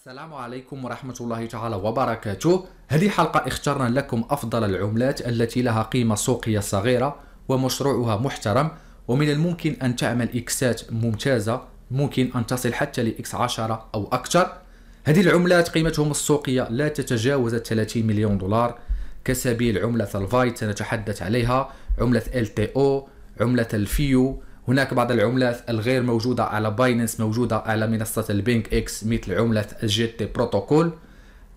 السلام عليكم ورحمة الله تعالى وبركاته هذه حلقة اخترنا لكم أفضل العملات التي لها قيمة سوقية صغيرة ومشروعها محترم ومن الممكن أن تعمل إكسات ممتازة ممكن أن تصل حتى لإكس 10 أو أكثر هذه العملات قيمتهم السوقية لا تتجاوز 30 مليون دولار كسبيل عملة الفايت سنتحدث عليها عملة LTO عملة الفيو هناك بعض العملات الغير موجودة على بايننس موجودة على منصة البينك إكس مثل عملة جي تي بروتوكول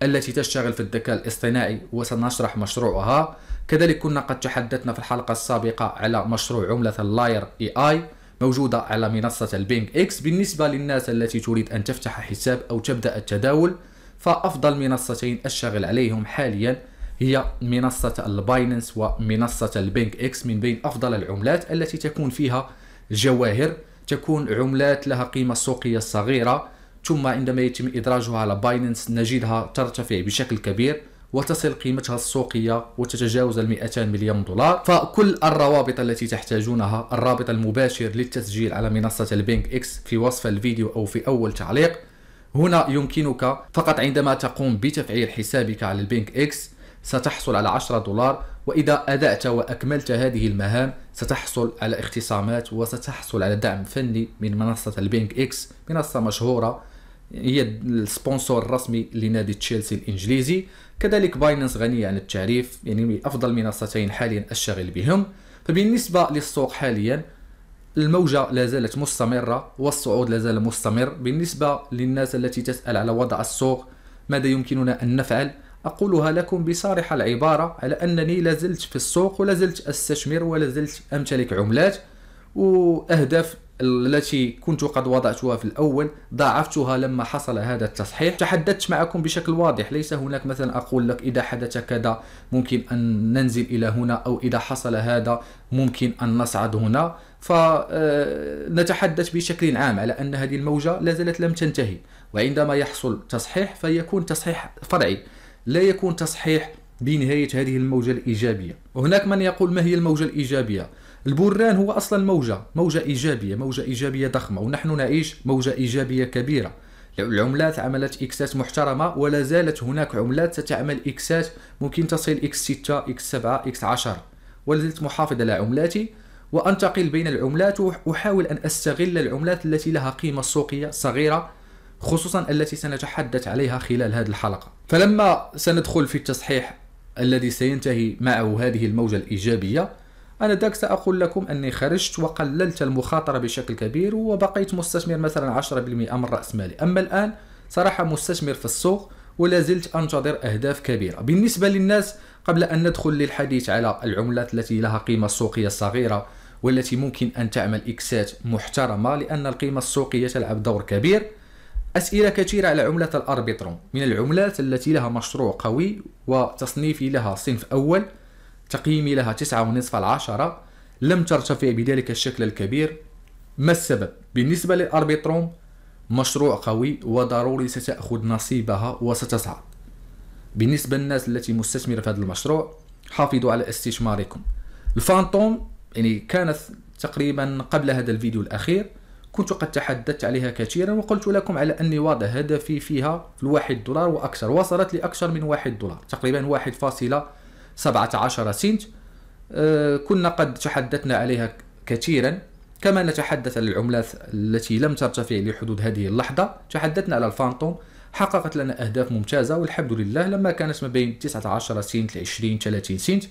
التي تشتغل في الذكاء الاصطناعي وسنشرح مشروعها كذلك كنا قد تحدثنا في الحلقة السابقة على مشروع عملة اللاير اي اي موجودة على منصة البينك إكس بالنسبة للناس التي تريد أن تفتح حساب أو تبدأ التداول فأفضل منصتين أشتغل عليهم حاليا هي منصة البايننس ومنصة البينك إكس من بين أفضل العملات التي تكون فيها الجواهر تكون عملات لها قيمة سوقية صغيرة ثم عندما يتم إدراجها على بايننس نجدها ترتفع بشكل كبير وتصل قيمتها السوقية وتتجاوز ال 200 مليون دولار فكل الروابط التي تحتاجونها الرابط المباشر للتسجيل على منصة البنك إكس في وصف الفيديو أو في أول تعليق هنا يمكنك فقط عندما تقوم بتفعيل حسابك على البنك إكس ستحصل على 10 دولار وإذا أدأت وأكملت هذه المهام ستحصل على اختصامات وستحصل على دعم فني من منصة البينك إكس منصة مشهورة هي السبونسور الرسمي لنادي تشيلسي الإنجليزي كذلك بايننس غنية عن التعريف يعني من أفضل منصتين حاليا أشتغل بهم فبالنسبة للسوق حاليا الموجة لا زالت مستمرة والصعود لا زال مستمر بالنسبة للناس التي تسأل على وضع السوق ماذا يمكننا أن نفعل أقولها لكم بصارح العبارة على أنني لازلت في السوق ولازلت أستثمر ولازلت أمتلك عملات وأهداف التي كنت قد وضعتها في الأول ضاعفتها لما حصل هذا التصحيح تحدثت معكم بشكل واضح ليس هناك مثلا أقول لك إذا حدث كذا ممكن أن ننزل إلى هنا أو إذا حصل هذا ممكن أن نصعد هنا فنتحدث آه، بشكل عام على أن هذه الموجة لا لم تنتهي وعندما يحصل تصحيح فيكون تصحيح فرعي لا يكون تصحيح بنهاية هذه الموجة الإيجابية وهناك من يقول ما هي الموجة الإيجابية البران هو أصلا موجة موجة إيجابية موجة إيجابية ضخمة ونحن نعيش موجة إيجابية كبيرة العملات عملت إكسات محترمة ولا زالت هناك عملات تتعمل إكسات ممكن تصل اكس 6 اكس 7 اكس 10 ولازلت محافظ على عملاتي وأنتقل بين العملات وأحاول أن أستغل العملات التي لها قيمة سوقية صغيرة خصوصا التي سنتحدث عليها خلال هذه الحلقة فلما سندخل في التصحيح الذي سينتهي معه هذه الموجة الإيجابية أنا ذاك سأقول لكم أني خرجت وقللت المخاطرة بشكل كبير وبقيت مستثمر مثلا 10% من رأس مالي أما الآن صراحة مستثمر في السوق ولا زلت أنتظر أهداف كبيرة بالنسبة للناس قبل أن ندخل للحديث على العملات التي لها قيمة سوقية صغيرة والتي ممكن أن تعمل إكسات محترمة لأن القيمة السوقية تلعب دور كبير أسئلة كثيرة على عملة الأربيترون من العملات التي لها مشروع قوي وتصنيفي لها صنف أول تقييمي لها تسعة ونصف العشرة لم ترتفع بذلك الشكل الكبير ما السبب؟ بالنسبة للأربيترون مشروع قوي وضروري ستأخذ نصيبها وستصعد بالنسبة للناس التي مستثمرة في هذا المشروع حافظوا على استثماركم الفانتوم يعني كانت تقريبا قبل هذا الفيديو الأخير كنت قد تحدثت عليها كثيرا وقلت لكم على أني وضع هدفي فيها في الواحد دولار وأكثر وصلت لأكثر من واحد دولار تقريبا واحد فاصلة سبعة عشر سنت آه، كنا قد تحدثنا عليها كثيرا كما نتحدث عن العملات التي لم ترتفع لحدود هذه اللحظة تحدثنا على الفانتوم حققت لنا أهداف ممتازة والحمد لله لما كانت ما بين 19 سنت ل 20 30 سنت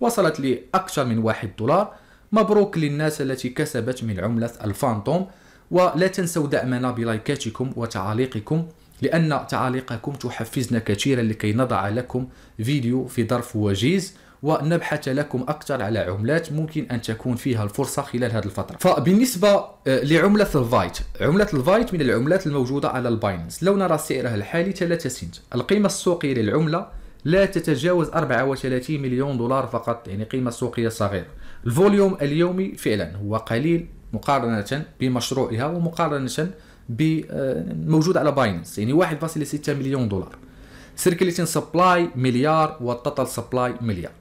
وصلت لأكثر من 1 دولار مبروك للناس التي كسبت من عملة الفانتوم ولا تنسوا دعمنا بلايكاتكم وتعاليقكم لأن تعاليقكم تحفزنا كثيرا لكي نضع لكم فيديو في ظرف وجيز ونبحث لكم أكثر على عملات ممكن أن تكون فيها الفرصة خلال هذه الفترة فبالنسبة آه، لعملة الفايت عملة الفايت من العملات الموجودة على الباينانس لو نرى سعرها الحالي 3 سنت القيمة السوقية للعملة لا تتجاوز 34 مليون دولار فقط يعني قيمة سوقية صغيرة الفوليوم اليومي فعلا هو قليل مقارنه بمشروعها ومقارنه بموجود آه، على باينانس يعني 1.6 مليون دولار سيركليتين سبلاي مليار والتوتال سبلاي مليار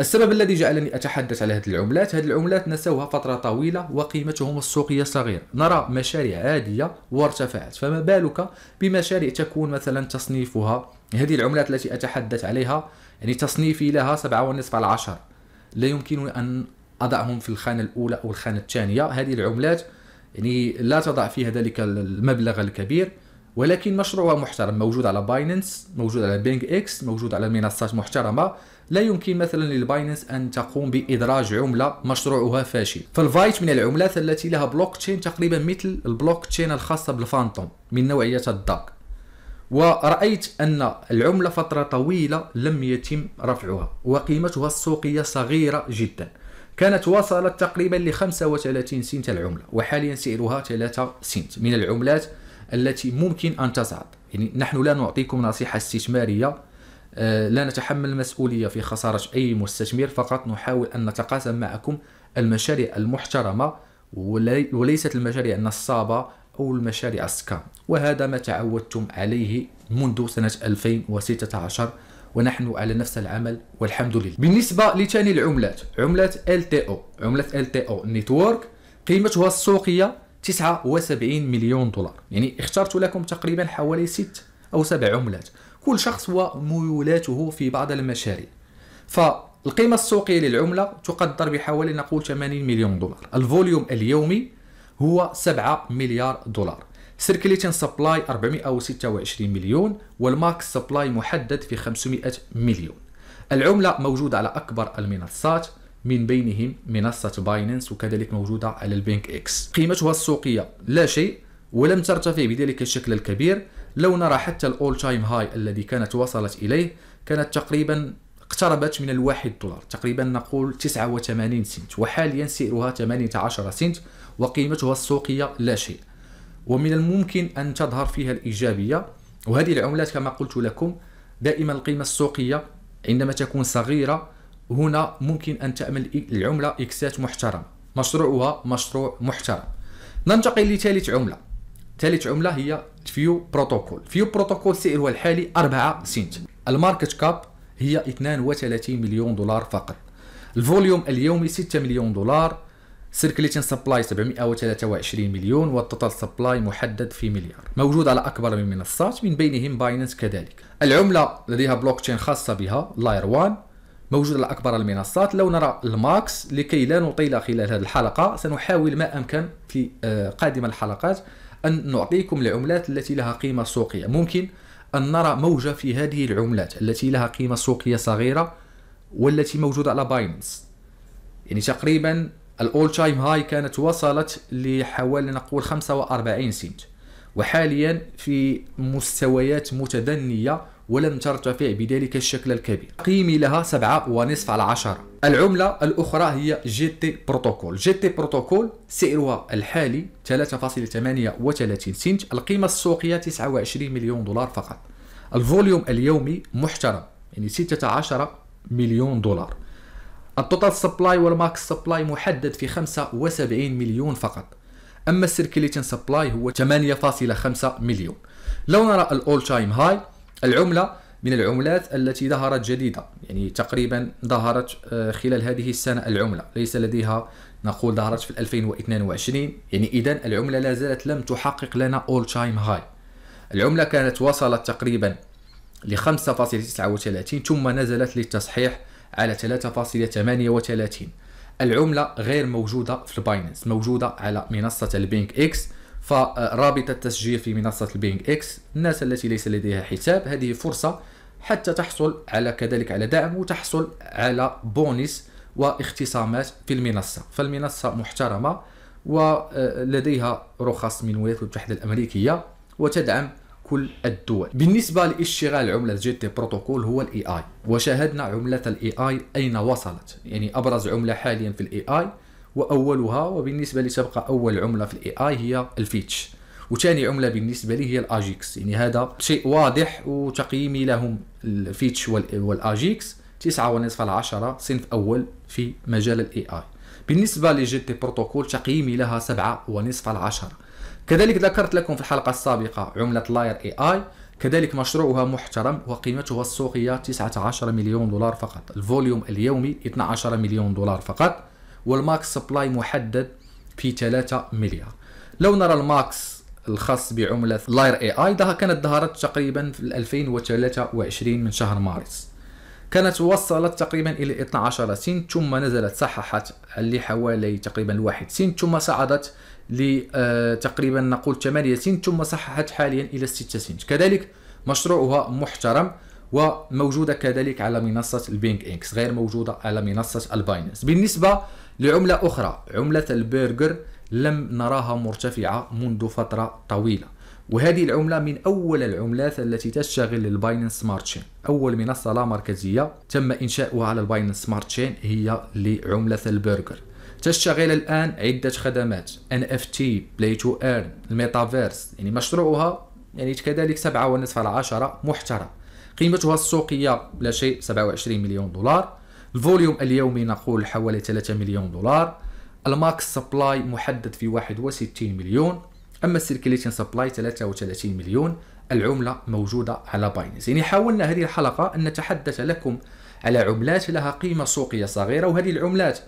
السبب الذي جعلني أتحدث على هذه العملات هذه العملات نسوها فترة طويلة وقيمتهم السوقية صغيرة نرى مشاريع عادية وارتفعت فما بالك بمشاريع تكون مثلا تصنيفها هذه العملات التي أتحدث عليها يعني تصنيفي لها 7.5 على 10 لا يمكنني أن أضعهم في الخانة الأولى أو الخانة الثانية هذه العملات يعني لا تضع فيها ذلك المبلغ الكبير ولكن مشروع محترم موجود على بايننس موجود على بينج اكس موجود على منصات محترمه لا يمكن مثلا للبايننس ان تقوم بادراج عمله مشروعها فاشل فالفايت من العملات التي لها بلوك تشين تقريبا مثل البلوك تشين الخاصه بالفانتوم من نوعيه الداك ورأيت أن العملة فترة طويلة لم يتم رفعها وقيمتها السوقية صغيرة جدا كانت وصلت تقريبا ل 35 سنت العملة وحاليا سعرها 3 سنت من العملات التي ممكن أن تصعد يعني نحن لا نعطيكم نصيحة استثمارية آه، لا نتحمل المسؤولية في خسارة أي مستثمر فقط نحاول أن نتقاسم معكم المشاريع المحترمة وليست المشاريع النصابة أو المشاريع السكام وهذا ما تعودتم عليه منذ سنة 2016 ونحن على نفس العمل والحمد لله بالنسبه لثاني العملات عمله LTO عمله LTO نيتورك قيمتها السوقيه 79 مليون دولار يعني اخترت لكم تقريبا حوالي 6 او 7 عملات كل شخص وميولاته في بعض المشاريع فالقيمة السوقية للعملة تقدر بحوالي نقول 80 مليون دولار الفوليوم اليومي هو 7 مليار دولار سيركليتين سبلاي 426 مليون والماكس سبلاي محدد في 500 مليون العملة موجودة على أكبر المنصات من بينهم منصة بايننس وكذلك موجودة على البنك إكس قيمتها السوقية لا شيء ولم ترتفع بذلك الشكل الكبير لو نرى حتى الأول تايم هاي الذي كانت وصلت إليه كانت تقريبا اقتربت من الواحد دولار تقريبا نقول 89 سنت وحاليا سعرها 18 سنت وقيمتها السوقية لا شيء ومن الممكن أن تظهر فيها الإيجابية وهذه العملات كما قلت لكم دائما القيمة السوقية عندما تكون صغيرة هنا ممكن أن تعمل العملة إكسات محترم مشروعها مشروع محترم ننتقل لثالث عملة ثالث عملة هي فيو بروتوكول فيو بروتوكول سعرها الحالي 4 سنت الماركت كاب هي 32 مليون دولار فقط الفوليوم اليومي 6 مليون دولار سيركليتين سبلاي 723 مليون والتوتال سبلاي محدد في مليار موجود على اكبر من منصات من بينهم باينانس كذلك العمله لديها بلوك تشين خاصه بها لاير 1 موجود على اكبر المنصات لو نرى الماكس لكي لا نطيل خلال هذه الحلقه سنحاول ما امكن في آه، قادم الحلقات ان نعطيكم العملات التي لها قيمه سوقيه ممكن ان نرى موجه في هذه العملات التي لها قيمه سوقيه صغيره والتي موجوده على باينانس يعني تقريبا الاول تايم هاي كانت وصلت لحوالي نقول 45 سنت وحاليا في مستويات متدنيه ولم ترتفع بذلك الشكل الكبير قيمي لها 7.5 ونصف على 10 العملة الأخرى هي جي تي بروتوكول جي تي بروتوكول سعرها الحالي 3.38 سنت القيمة السوقية 29 مليون دولار فقط الفوليوم اليومي محترم يعني 16 مليون دولار التوتال سبلاي والماكس سبلاي محدد في 75 مليون فقط اما السيركليتين سبلاي هو 8.5 مليون لو نرى الاول تايم هاي العمله من العملات التي ظهرت جديده يعني تقريبا ظهرت آه، خلال هذه السنه العمله ليس لديها نقول ظهرت في 2022 يعني اذا العمله لا زالت لم تحقق لنا اول تايم هاي العمله كانت وصلت تقريبا ل 5.39 ثم نزلت للتصحيح على 3.38 العملة غير موجودة في الباينانس موجودة على منصة البينك إكس فرابط التسجيل في منصة البينك إكس الناس التي ليس لديها حساب هذه فرصة حتى تحصل على كذلك على دعم وتحصل على بونس واختصامات في المنصة فالمنصة محترمة ولديها رخص من الولايات المتحدة الأمريكية وتدعم كل الدول بالنسبة لاشتغال عملة جي تي بروتوكول هو الاي اي وشاهدنا عملة الاي اي اين وصلت يعني ابرز عملة حاليا في الاي اي واولها وبالنسبة لي تبقى اول عملة في الاي اي هي الفيتش وثاني عمله بالنسبه لي هي الاجيكس يعني هذا شيء واضح وتقييمي لهم الفيتش والاجيكس 9.5 على 10 صنف اول في مجال الاي اي بالنسبه لجي تي بروتوكول تقييمي لها 7.5 على 10 كذلك ذكرت لكم في الحلقة السابقة عملة لاير اي اي كذلك مشروعها محترم وقيمتها السوقية 19 مليون دولار فقط الفوليوم اليومي 12 مليون دولار فقط والماكس سبلاي محدد في 3 مليار لو نرى الماكس الخاص بعملة لاير اي اي ده كانت ظهرت تقريبا في 2023 من شهر مارس كانت وصلت تقريبا الى 12 سنت ثم نزلت صححت اللي حوالي تقريبا واحد سنت ثم صعدت لتقريبا نقول 8 سنت ثم صححت حاليا الى 6 سنت كذلك مشروعها محترم وموجودة كذلك على منصة البينج إنكس غير موجودة على منصة الباينانس بالنسبة لعملة أخرى عملة البرجر لم نراها مرتفعة منذ فترة طويلة وهذه العملة من أول العملات التي تشتغل الباينانس سمارت تشين أول منصة لا مركزية تم إنشاؤها على الباينانس سمارت تشين هي لعملة البرجر تشتغل الآن عدة خدمات NFT, Play to Earn, الميتافيرس يعني مشروعها يعني كذلك 7.5 على 10 محترم قيمتها السوقية لا شيء 27 مليون دولار الفوليوم اليومي نقول حوالي 3 مليون دولار الماكس سبلاي محدد في 61 مليون اما السيركليشن سبلاي 33 مليون العمله موجوده على باينس يعني حاولنا هذه الحلقه ان نتحدث لكم على عملات لها قيمه سوقيه صغيره وهذه العملات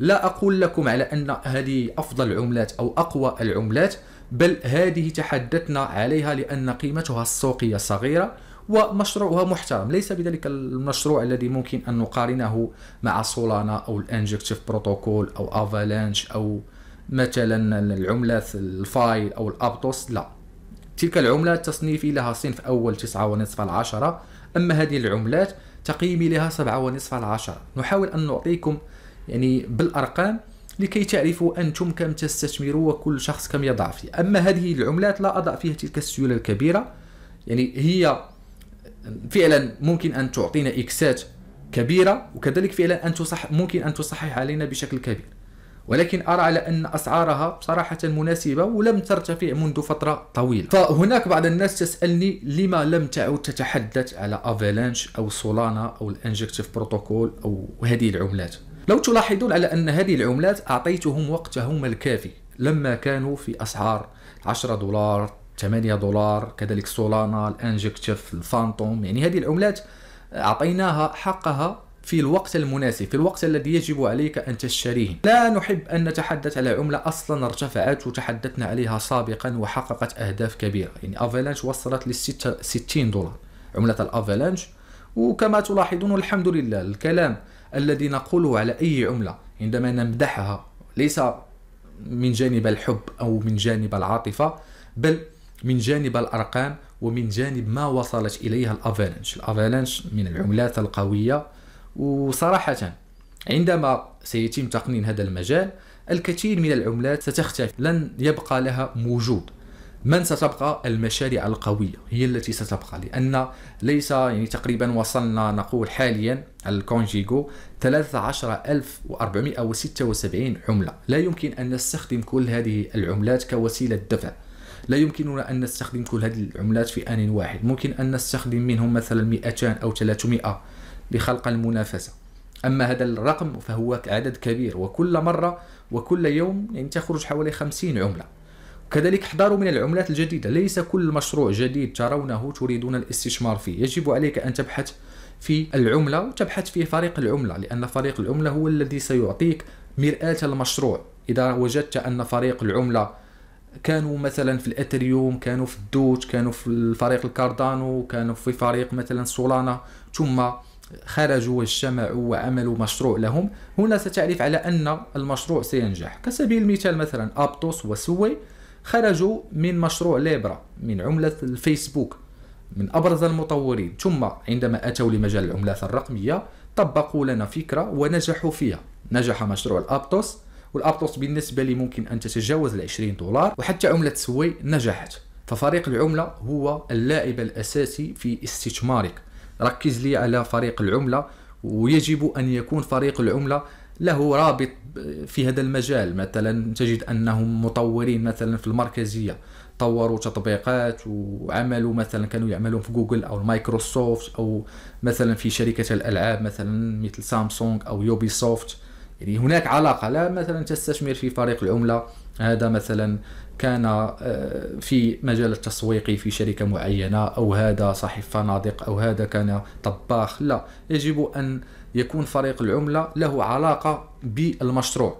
لا أقول لكم على أن هذه أفضل العملات أو أقوى العملات بل هذه تحدثنا عليها لأن قيمتها السوقية صغيرة ومشروعها محترم ليس بذلك المشروع الذي ممكن أن نقارنه مع سولانا أو الانجكتيف بروتوكول أو افالانش أو مثلا العملات الفايل أو الأبتوس لا تلك العملات تصنيفي لها صنف أول تسعة ونصف العشرة أما هذه العملات تقييمي لها سبعة ونصف العشرة نحاول أن نعطيكم يعني بالارقام لكي تعرفوا انتم كم تستثمروا وكل شخص كم يضع فيه اما هذه العملات لا اضع فيها تلك السيوله الكبيره يعني هي فعلا ممكن ان تعطينا اكسات كبيره وكذلك فعلا ان تصح ممكن ان تصحح علينا بشكل كبير ولكن ارى على ان اسعارها بصراحه مناسبه ولم ترتفع منذ فتره طويله فهناك بعض الناس تسالني لما لم تعد تتحدث على افالانش او سولانا او الانجكتيف بروتوكول او هذه العملات لو تلاحظون على أن هذه العملات أعطيتهم وقتهم الكافي لما كانوا في أسعار 10 دولار 8 دولار كذلك سولانا الانجكتف الفانتوم يعني هذه العملات أعطيناها حقها في الوقت المناسب في الوقت الذي يجب عليك أن تشتريه لا نحب أن نتحدث على عملة أصلا ارتفعت وتحدثنا عليها سابقا وحققت أهداف كبيرة يعني أفالانش وصلت ل 60 دولار عملة الأفالانش وكما تلاحظون الحمد لله الكلام الذي نقوله على أي عملة عندما نمدحها ليس من جانب الحب أو من جانب العاطفة بل من جانب الأرقام ومن جانب ما وصلت إليها الأفالانش الأفالانش من العملات القوية وصراحة عندما سيتم تقنين هذا المجال الكثير من العملات ستختفي لن يبقى لها موجود من ستبقى المشاريع القوية هي التي ستبقى لأن ليس يعني تقريبا وصلنا نقول حاليا على الكونجيغو 13476 عملة لا يمكن أن نستخدم كل هذه العملات كوسيلة دفع لا يمكننا أن نستخدم كل هذه العملات في آن واحد ممكن أن نستخدم منهم مثلا 200 أو 300 لخلق المنافسة أما هذا الرقم فهو عدد كبير وكل مرة وكل يوم يعني تخرج حوالي 50 عملة كذلك احذروا من العملات الجديدة ليس كل مشروع جديد ترونه تريدون الاستثمار فيه يجب عليك أن تبحث في العملة وتبحث في فريق العملة لأن فريق العملة هو الذي سيعطيك مرآة المشروع إذا وجدت أن فريق العملة كانوا مثلا في الاثريوم كانوا في الدوت كانوا في فريق الكاردانو كانوا في فريق مثلا سولانا ثم خرجوا واجتمعوا وعملوا مشروع لهم هنا ستعرف على ان المشروع سينجح كسبيل المثال مثلا ابتوس وسوي خرجوا من مشروع ليبرا من عملة الفيسبوك من أبرز المطورين ثم عندما أتوا لمجال العملات الرقمية طبقوا لنا فكرة ونجحوا فيها نجح مشروع الأبتوس والأبتوس بالنسبة لي ممكن أن تتجاوز العشرين دولار وحتى عملة سوي نجحت ففريق العملة هو اللاعب الأساسي في استثمارك ركز لي على فريق العملة ويجب أن يكون فريق العملة له رابط في هذا المجال مثلا تجد انهم مطورين مثلا في المركزيه طوروا تطبيقات وعملوا مثلا كانوا يعملون في جوجل او مايكروسوفت او مثلا في شركه الالعاب مثلا مثل سامسونج او يوبي سوفت يعني هناك علاقه لا مثلا تستثمر في فريق العمله هذا مثلا كان آه، في مجال التسويق في شركه معينه او هذا صاحب فنادق او هذا كان طباخ لا يجب ان يكون فريق العمله له علاقه بالمشروع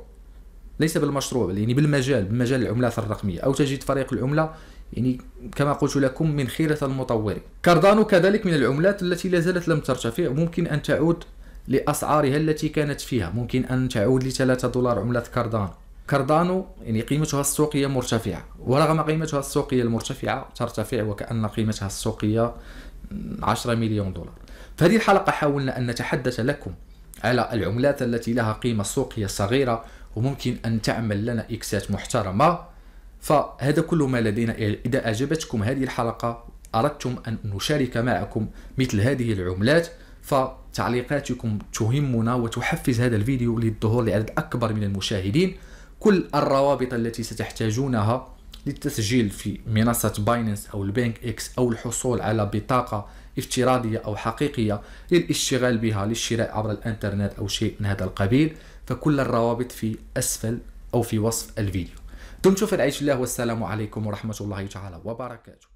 ليس بالمشروع يعني بالمجال بمجال العملات الرقميه او تجد فريق العمله يعني كما قلت لكم من خيرة المطورين كاردانو كذلك من العملات التي لا زالت لم ترتفع ممكن أن تعود لأسعارها التي كانت فيها ممكن أن تعود ل 3 دولار عملة كاردانو كاردانو يعني قيمتها السوقية مرتفعة ورغم قيمتها السوقية المرتفعة ترتفع وكأن قيمتها السوقية 10 مليون دولار فهذه الحلقة حاولنا أن نتحدث لكم على العملات التي لها قيمة سوقية صغيرة وممكن أن تعمل لنا إكسات محترمة فهذا كل ما لدينا إذا أعجبتكم هذه الحلقة أردتم أن نشارك معكم مثل هذه العملات فتعليقاتكم تهمنا وتحفز هذا الفيديو للظهور لعدد أكبر من المشاهدين كل الروابط التي ستحتاجونها للتسجيل في منصة بايننس أو البنك إكس أو الحصول على بطاقة افتراضية أو حقيقية للاشتغال بها للشراء عبر الإنترنت أو شيء من هذا القبيل فكل الروابط في أسفل أو في وصف الفيديو دمتم في العيش الله والسلام عليكم ورحمة الله تعالى وبركاته